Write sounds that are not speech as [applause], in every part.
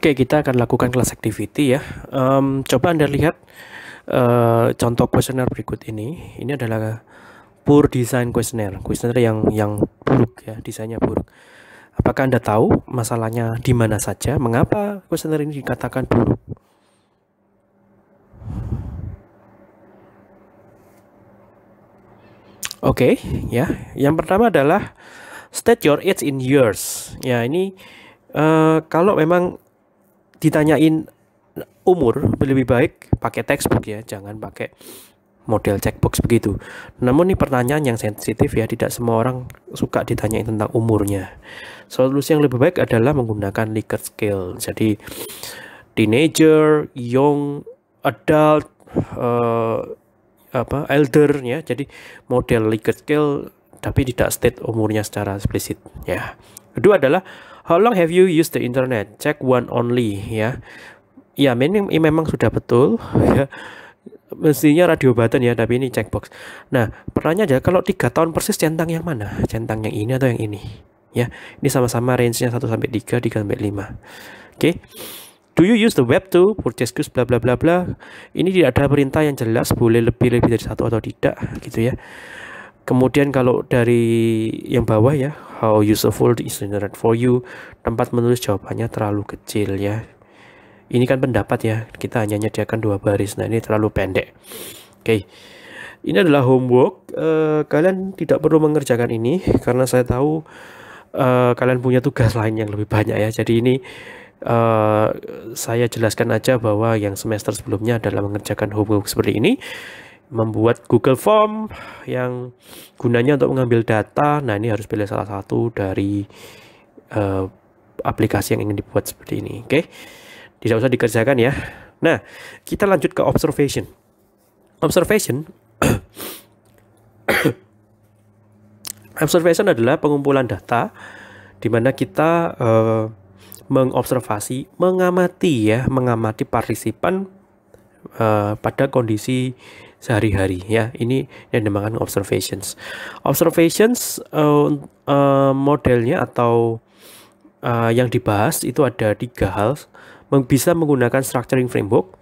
Oke, kita akan lakukan kelas activity ya. Um, coba Anda lihat uh, contoh kuesioner berikut ini. Ini adalah poor design kuesioner. kuesioner yang yang buruk ya, desainnya buruk. Apakah Anda tahu masalahnya di mana saja? Mengapa kuesioner ini dikatakan buruk? Oke, okay, ya. Yang pertama adalah state your age in years. Ya, ini uh, kalau memang ditanyain umur lebih baik pakai textbook ya jangan pakai model checkbox begitu namun ini pertanyaan yang sensitif ya tidak semua orang suka ditanyain tentang umurnya solusi yang lebih baik adalah menggunakan Likert scale jadi teenager young adult uh, apa elder ya jadi model Likert scale tapi tidak state umurnya secara eksplisit ya kedua adalah How long have you used the internet? Check one only ya. Ya, ini memang sudah betul [laughs] ya. Mestinya radio button ya, tapi ini checkbox. Nah, pertanyaannya aja kalau tiga tahun persis centang yang mana? Centang yang ini atau yang ini? Ya, ini sama-sama range-nya 1 sampai 3, 3 sampai 5. Oke. Do you use the web to purchase goods bla bla bla bla? Ini tidak ada perintah yang jelas boleh lebih lebih dari satu atau tidak gitu ya. Kemudian kalau dari yang bawah ya, how useful is internet for you? Tempat menulis jawabannya terlalu kecil ya. Ini kan pendapat ya, kita hanya menyediakan dua baris. Nah ini terlalu pendek. Oke, okay. ini adalah homework. Uh, kalian tidak perlu mengerjakan ini karena saya tahu uh, kalian punya tugas [laughs] lain yang lebih banyak ya. Jadi ini uh, saya jelaskan aja bahwa yang semester sebelumnya adalah mengerjakan homework seperti ini membuat Google Form yang gunanya untuk mengambil data. Nah, ini harus pilih salah satu dari uh, aplikasi yang ingin dibuat seperti ini. Oke, okay? tidak usah dikerjakan ya. Nah, kita lanjut ke observation. Observation, [coughs] observation adalah pengumpulan data di mana kita uh, mengobservasi, mengamati ya, mengamati partisipan uh, pada kondisi sehari-hari ya ini yang dinamakan observations observations uh, uh, modelnya atau uh, yang dibahas itu ada tiga hal bisa menggunakan structuring framework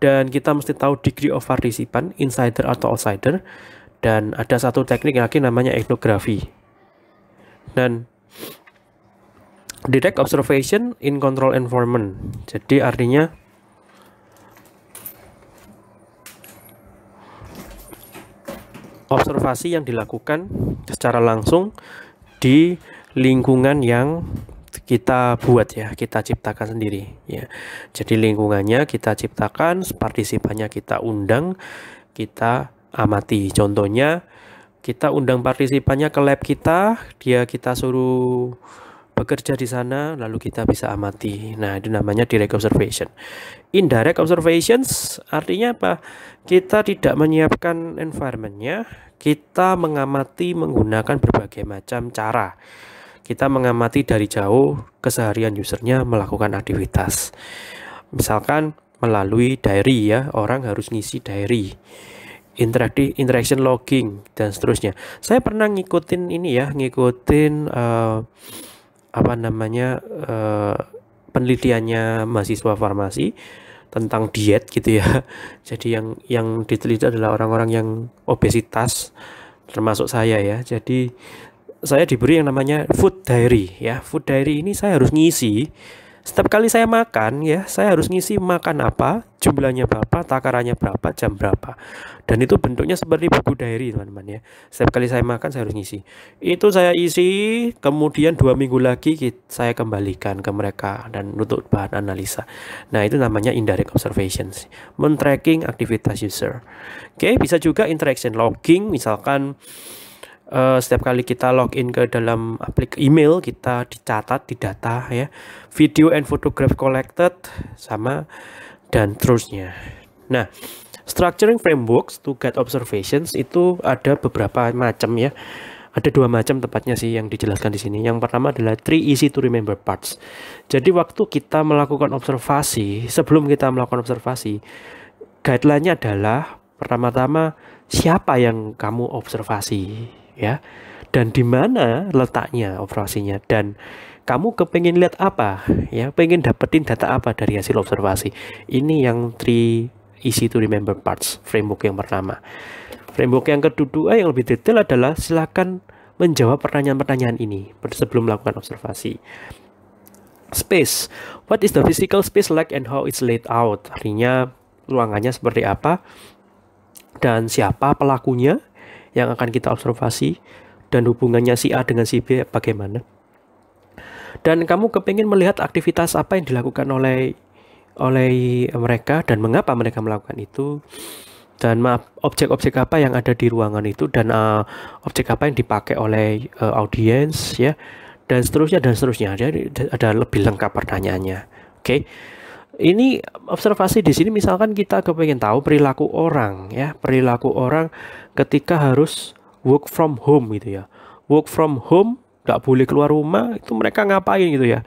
dan kita mesti tahu degree of participant insider atau outsider dan ada satu teknik lagi namanya etnografi dan direct observation in control environment jadi artinya observasi yang dilakukan secara langsung di lingkungan yang kita buat ya, kita ciptakan sendiri ya. Jadi lingkungannya kita ciptakan, partisipannya kita undang, kita amati. Contohnya kita undang partisipannya ke lab kita, dia kita suruh bekerja di sana lalu kita bisa amati. Nah, itu namanya direct observation. Indirect observations artinya apa? Kita tidak menyiapkan environmentnya, kita mengamati menggunakan berbagai macam cara. Kita mengamati dari jauh keseharian usernya melakukan aktivitas. Misalkan melalui diary ya, orang harus ngisi diary interaction logging dan seterusnya. Saya pernah ngikutin ini ya, ngikutin uh, apa namanya uh, penelitiannya mahasiswa farmasi tentang diet gitu ya. [laughs] Jadi yang yang diteliti adalah orang-orang yang obesitas termasuk saya ya. Jadi saya diberi yang namanya food diary ya. Food diary ini saya harus ngisi setiap kali saya makan ya, saya harus ngisi makan apa, jumlahnya berapa, takarannya berapa, jam berapa. Dan itu bentuknya seperti buku diary teman-teman ya. Setiap kali saya makan saya harus ngisi. Itu saya isi, kemudian dua minggu lagi saya kembalikan ke mereka dan untuk bahan analisa. Nah itu namanya indirect observations, men-tracking aktivitas user. Oke, bisa juga interaction logging misalkan uh, setiap kali kita login ke dalam aplik email kita dicatat di data ya video and photograph collected sama dan terusnya nah structuring frameworks to get observations itu ada beberapa macam ya ada dua macam tepatnya sih yang dijelaskan di sini. Yang pertama adalah three easy to remember parts. Jadi waktu kita melakukan observasi, sebelum kita melakukan observasi, guideline-nya adalah pertama-tama siapa yang kamu observasi ya dan di mana letaknya operasinya dan kamu kepengen lihat apa ya pengen dapetin data apa dari hasil observasi ini yang tri easy to remember parts framework yang pertama framework yang kedua eh, yang lebih detail adalah silakan menjawab pertanyaan-pertanyaan ini sebelum melakukan observasi space what is the physical space like and how it's laid out artinya ruangannya seperti apa dan siapa pelakunya yang akan kita observasi dan hubungannya si A dengan si B bagaimana. Dan kamu kepingin melihat aktivitas apa yang dilakukan oleh oleh mereka dan mengapa mereka melakukan itu dan maaf objek-objek apa yang ada di ruangan itu dan uh, objek apa yang dipakai oleh uh, audiens ya dan seterusnya dan seterusnya ada ada lebih lengkap pertanyaannya oke okay? ini observasi di sini misalkan kita kepengen tahu perilaku orang ya perilaku orang ketika harus work from home gitu ya work from home nggak boleh keluar rumah itu mereka ngapain gitu ya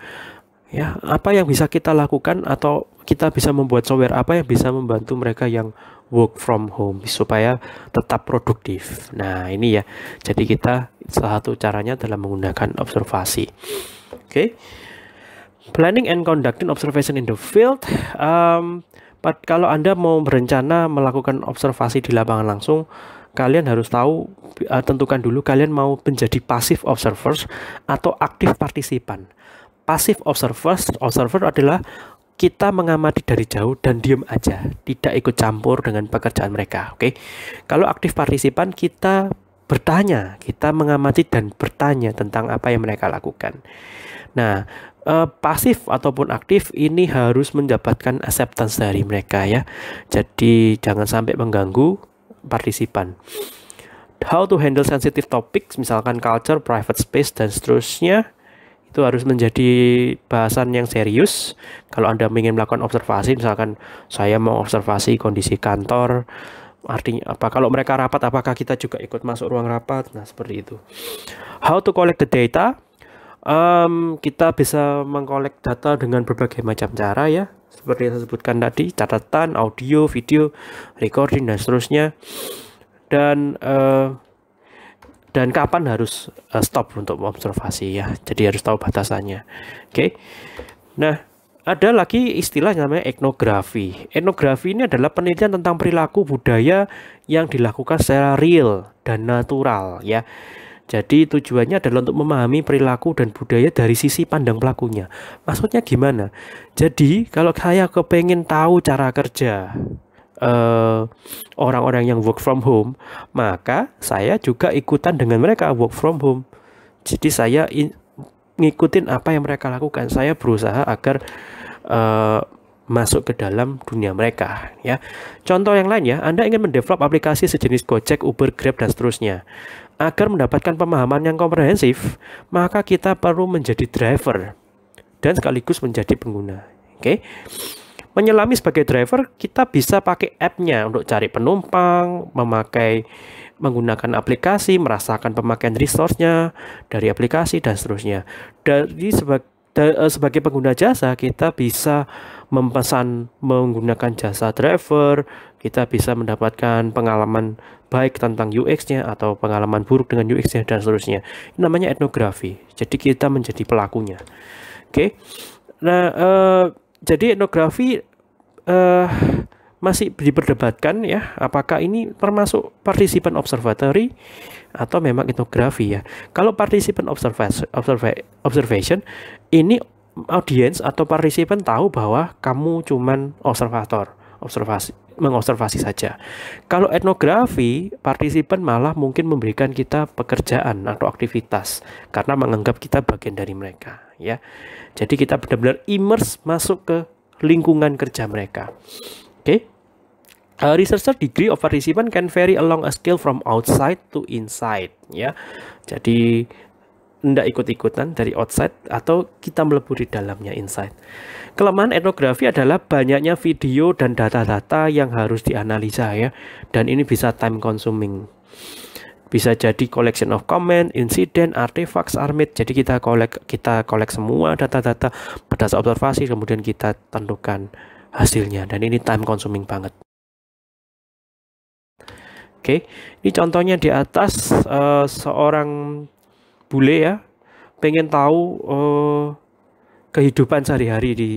ya apa yang bisa kita lakukan atau kita bisa membuat software apa yang bisa membantu mereka yang work from home supaya tetap produktif nah ini ya jadi kita salah satu caranya dalam menggunakan observasi oke okay. Planning and conducting observation in the field. Um, kalau Anda mau berencana melakukan observasi di lapangan langsung, kalian harus tahu uh, tentukan dulu kalian mau menjadi pasif observers atau aktif partisipan. Pasif observers observer adalah kita mengamati dari jauh dan diem aja, tidak ikut campur dengan pekerjaan mereka. Oke, okay? kalau aktif partisipan kita bertanya, kita mengamati dan bertanya tentang apa yang mereka lakukan. Nah, uh, pasif ataupun aktif ini harus mendapatkan acceptance dari mereka ya. Jadi jangan sampai mengganggu partisipan. How to handle sensitive topics misalkan culture, private space dan seterusnya itu harus menjadi bahasan yang serius. Kalau Anda ingin melakukan observasi misalkan saya mau observasi kondisi kantor artinya apa kalau mereka rapat apakah kita juga ikut masuk ruang rapat nah seperti itu how to collect the data um, kita bisa mengkolek data dengan berbagai macam cara ya seperti yang saya sebutkan tadi catatan audio video recording dan seterusnya dan uh, dan kapan harus uh, stop untuk observasi ya jadi harus tahu batasannya oke okay. nah ada lagi istilah yang namanya etnografi. Etnografi ini adalah penelitian tentang perilaku budaya yang dilakukan secara real dan natural ya. Jadi tujuannya adalah untuk memahami perilaku dan budaya dari sisi pandang pelakunya. Maksudnya gimana? Jadi kalau saya kepengen tahu cara kerja eh, orang-orang uh, yang work from home, maka saya juga ikutan dengan mereka work from home. Jadi saya in, ngikutin apa yang mereka lakukan. Saya berusaha agar uh, masuk ke dalam dunia mereka ya. Contoh yang lain ya, Anda ingin mendevelop aplikasi sejenis Gojek, Uber, Grab dan seterusnya. Agar mendapatkan pemahaman yang komprehensif, maka kita perlu menjadi driver dan sekaligus menjadi pengguna. Oke. Okay? Menyelami sebagai driver, kita bisa pakai app-nya untuk cari penumpang, memakai menggunakan aplikasi, merasakan pemakaian resource-nya dari aplikasi dan seterusnya. Dari sebagai eh, sebagai pengguna jasa, kita bisa mempesan menggunakan jasa driver, kita bisa mendapatkan pengalaman baik tentang UX-nya atau pengalaman buruk dengan UX-nya dan seterusnya. Ini namanya etnografi. Jadi kita menjadi pelakunya. Oke. Okay. Nah, eh, jadi etnografi eh, masih diperdebatkan ya, apakah ini termasuk partisipan observatory atau memang etnografi ya. Kalau partisipan observation ini audiens atau partisipan tahu bahwa kamu cuman observator, observasi mengobservasi saja. Kalau etnografi, partisipan malah mungkin memberikan kita pekerjaan atau aktivitas karena menganggap kita bagian dari mereka, ya. Jadi kita benar-benar immerse masuk ke lingkungan kerja mereka. Oke. Okay? Uh, researcher degree of participant can vary along a scale from outside to inside, ya. Jadi tidak ikut-ikutan dari outside atau kita melebur di dalamnya inside. Kelemahan etnografi adalah banyaknya video dan data-data yang harus dianalisa ya. Dan ini bisa time consuming. Bisa jadi collection of comment, insiden, artifacts, armit. Jadi kita kolek kita kolek semua data-data berdasar observasi kemudian kita tentukan hasilnya dan ini time consuming banget. Oke, okay. ini contohnya di atas uh, seorang bule ya pengen tahu uh, kehidupan sehari-hari di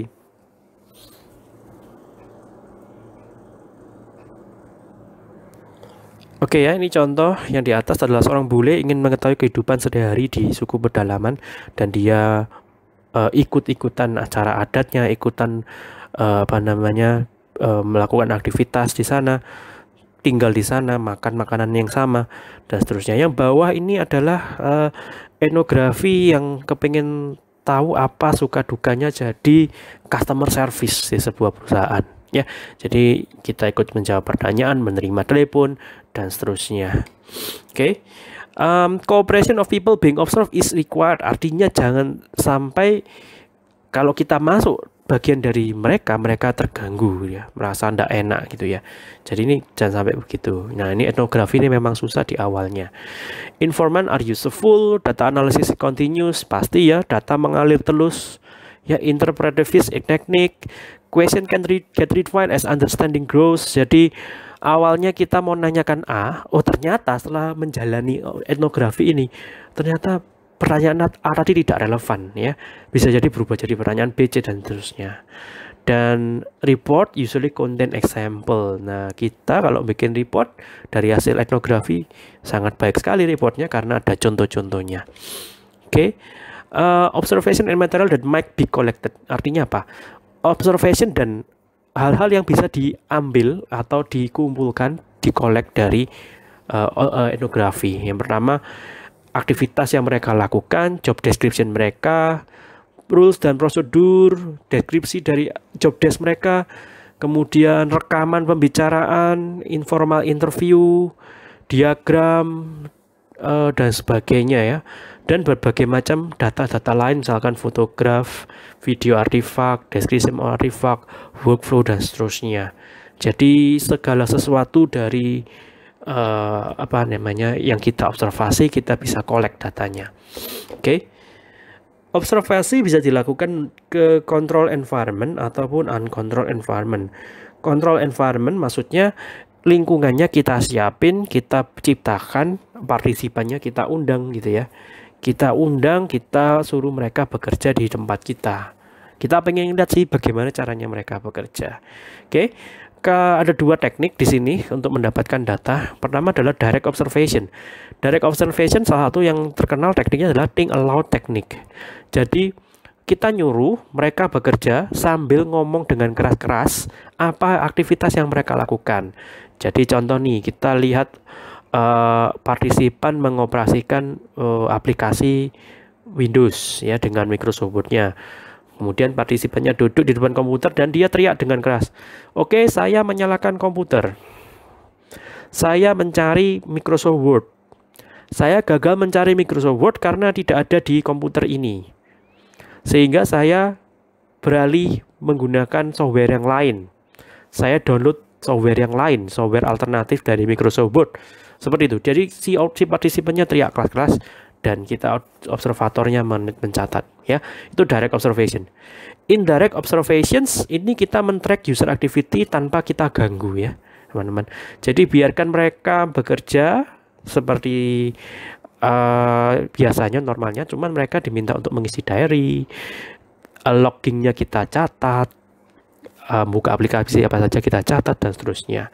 Oke ya, ini contoh yang di atas adalah seorang bule ingin mengetahui kehidupan sehari-hari di suku pedalaman dan dia uh, ikut-ikutan acara adatnya, ikutan uh, apa namanya uh, melakukan aktivitas di sana tinggal di sana, makan makanan yang sama, dan seterusnya. Yang bawah ini adalah uh, etnografi yang kepengen tahu apa suka dukanya jadi customer service di sebuah perusahaan. Ya, jadi kita ikut menjawab pertanyaan, menerima telepon, dan seterusnya. Oke. Okay. Um, cooperation of people being observed is required. Artinya jangan sampai kalau kita masuk bagian dari mereka mereka terganggu ya merasa tidak enak gitu ya jadi ini jangan sampai begitu nah ini etnografi ini memang susah di awalnya informan are useful data analysis continuous pasti ya data mengalir telus ya interpretivist technique question can read, get refined as understanding grows jadi awalnya kita mau nanyakan A oh ternyata setelah menjalani oh, etnografi ini ternyata pertanyaan A ah, tadi tidak relevan ya bisa jadi berubah jadi pertanyaan B C dan seterusnya dan report usually contain example. Nah, kita kalau bikin report dari hasil etnografi sangat baik sekali reportnya karena ada contoh-contohnya. Oke, okay. uh, eh, observation and material that might be collected. Artinya apa? Observation dan hal-hal yang bisa diambil atau dikumpulkan, dikolek dari uh, uh, etnografi. Yang pertama aktivitas yang mereka lakukan, job description mereka, rules dan prosedur, deskripsi dari job desk mereka, kemudian rekaman pembicaraan, informal interview, diagram, uh, dan sebagainya ya. Dan berbagai macam data-data lain misalkan fotograf, video artifak, deskripsi artifak, workflow dan seterusnya. Jadi segala sesuatu dari uh, apa namanya yang kita observasi kita bisa kolek datanya. Oke. Okay? Observasi bisa dilakukan ke control environment ataupun uncontrolled environment. Control environment maksudnya lingkungannya kita siapin, kita ciptakan, partisipannya kita undang gitu ya. Kita undang, kita suruh mereka bekerja di tempat kita. Kita pengen lihat sih bagaimana caranya mereka bekerja. Oke. Okay? ada dua teknik di sini untuk mendapatkan data. Pertama adalah direct observation. Direct observation salah satu yang terkenal tekniknya adalah think aloud teknik. Jadi kita nyuruh mereka bekerja sambil ngomong dengan keras-keras apa aktivitas yang mereka lakukan. Jadi contoh nih kita lihat uh, partisipan mengoperasikan uh, aplikasi Windows ya dengan Microsoft Word-nya Kemudian partisipannya duduk di depan komputer dan dia teriak dengan keras. Oke, okay, saya menyalakan komputer. Saya mencari Microsoft Word. Saya gagal mencari Microsoft Word karena tidak ada di komputer ini. Sehingga saya beralih menggunakan software yang lain. Saya download software yang lain, software alternatif dari Microsoft Word. Seperti itu. Jadi si, si partisipannya teriak keras-keras dan kita observatornya mencatat ya itu direct observation indirect observations ini kita men-track user activity tanpa kita ganggu ya teman-teman jadi biarkan mereka bekerja seperti uh, biasanya normalnya cuman mereka diminta untuk mengisi diary uh, loggingnya kita catat eh, buka aplikasi apa saja kita catat dan seterusnya.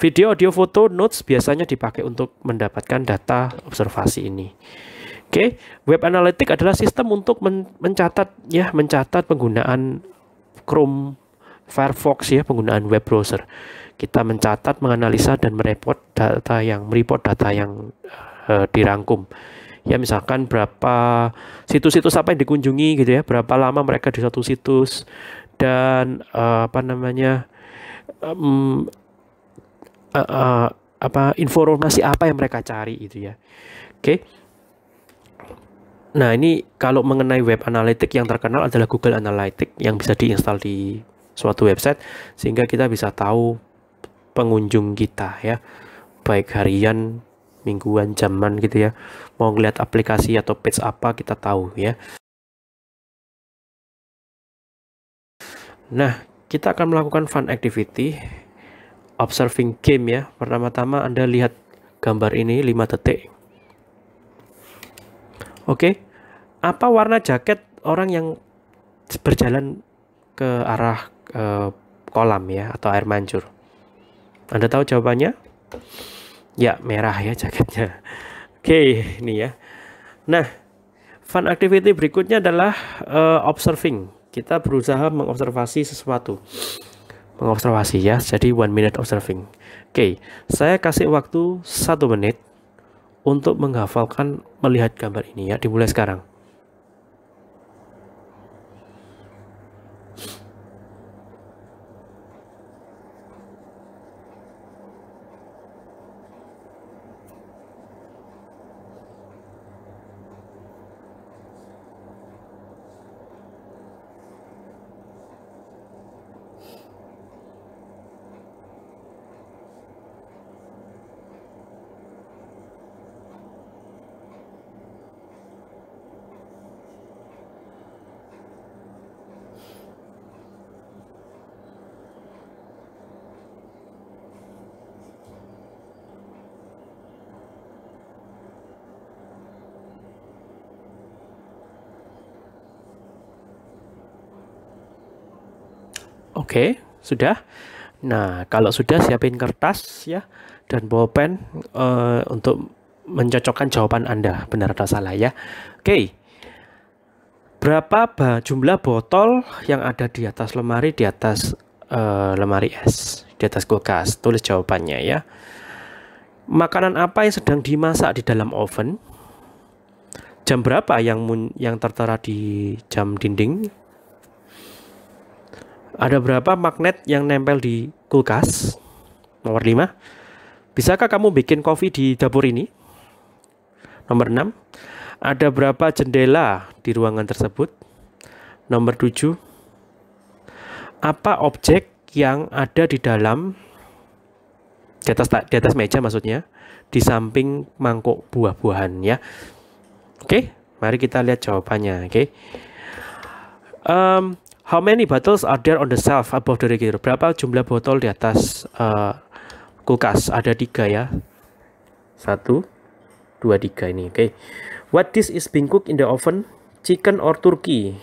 Video, audio, foto, notes biasanya dipakai untuk mendapatkan data observasi ini. Oke, okay? web analytic adalah sistem untuk men mencatat ya, mencatat penggunaan Chrome, Firefox ya, penggunaan web browser. Kita mencatat, menganalisa dan mereport data yang mereport data yang uh, dirangkum. Ya, misalkan berapa situs-situs apa yang dikunjungi gitu ya, berapa lama mereka di satu situs dan uh, apa namanya? Um, uh, uh, apa informasi apa yang mereka cari itu ya. Oke. Okay. Nah, ini kalau mengenai web analytics yang terkenal adalah Google Analytics yang bisa diinstal di suatu website sehingga kita bisa tahu pengunjung kita ya. Baik harian, mingguan, jaman gitu ya. Mau ngeliat aplikasi atau page apa kita tahu ya. Nah, kita akan melakukan fun activity observing game ya. Pertama-tama Anda lihat gambar ini 5 detik Oke. Apa warna jaket orang yang berjalan ke arah ke eh, kolam ya atau air mancur? Anda tahu jawabannya? Ya, merah ya jaketnya. Oke, ini ya. Nah, fun activity berikutnya adalah uh, observing. Kita berusaha mengobservasi sesuatu. Mengobservasi ya, jadi one minute observing. Oke, saya kasih waktu satu menit untuk menghafalkan melihat gambar ini ya dimulai sekarang Oke, sudah. Nah, kalau sudah siapin kertas ya dan bolpen uh, eh, untuk mencocokkan jawaban Anda benar atau salah ya. Oke. Okay. Berapa jumlah botol yang ada di atas lemari di atas uh, lemari es, di atas kulkas? Tulis jawabannya ya. Makanan apa yang sedang dimasak di dalam oven? Jam berapa yang yang tertera di jam dinding? Ada berapa magnet yang nempel di kulkas? Nomor 5. Bisakah kamu bikin kopi di dapur ini? Nomor 6. Ada berapa jendela di ruangan tersebut? Nomor 7. Apa objek yang ada di dalam di atas di atas meja maksudnya di samping mangkuk buah-buahan ya. Oke, mari kita lihat jawabannya, oke. Um, How many bottles are there on the shelf above the refrigerator? Berapa jumlah botol di atas uh, kulkas? Ada tiga ya. Satu, dua, tiga ini. Oke. Okay. What this is being cooked in the oven? Chicken or turkey?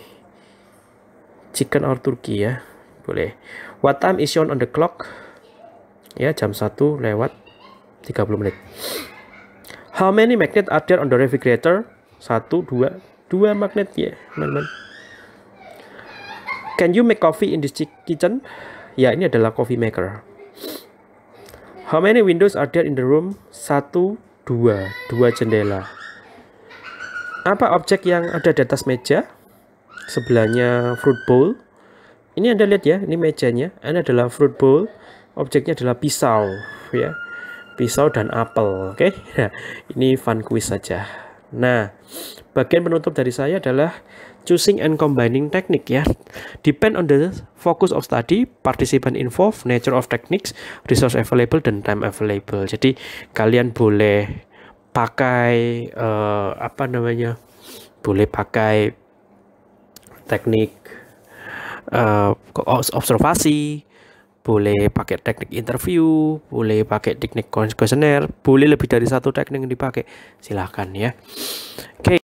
Chicken or turkey ya. Boleh. What time is shown on the clock? Ya, jam satu lewat 30 menit. How many magnet are there on the refrigerator? Satu, dua, dua magnet ya, yeah, teman-teman. Can you make coffee in this kitchen? Ya, ini adalah coffee maker. How many windows are there in the room? Satu, dua. Dua jendela. Apa objek yang ada di atas meja? Sebelahnya fruit bowl. Ini Anda lihat ya, ini mejanya. Ini adalah fruit bowl. Objeknya adalah pisau. ya Pisau dan apel. Oke, okay? [laughs] ini fun quiz saja. Nah, bagian penutup dari saya adalah choosing and combining technique ya. Depend on the focus of study, participant involved, nature of techniques, resource available dan time available. Jadi kalian boleh pakai uh, apa namanya? Boleh pakai teknik uh, observasi, boleh pakai teknik interview, boleh pakai teknik kuesioner, boleh lebih dari satu teknik yang dipakai. Silahkan ya. Oke. Okay.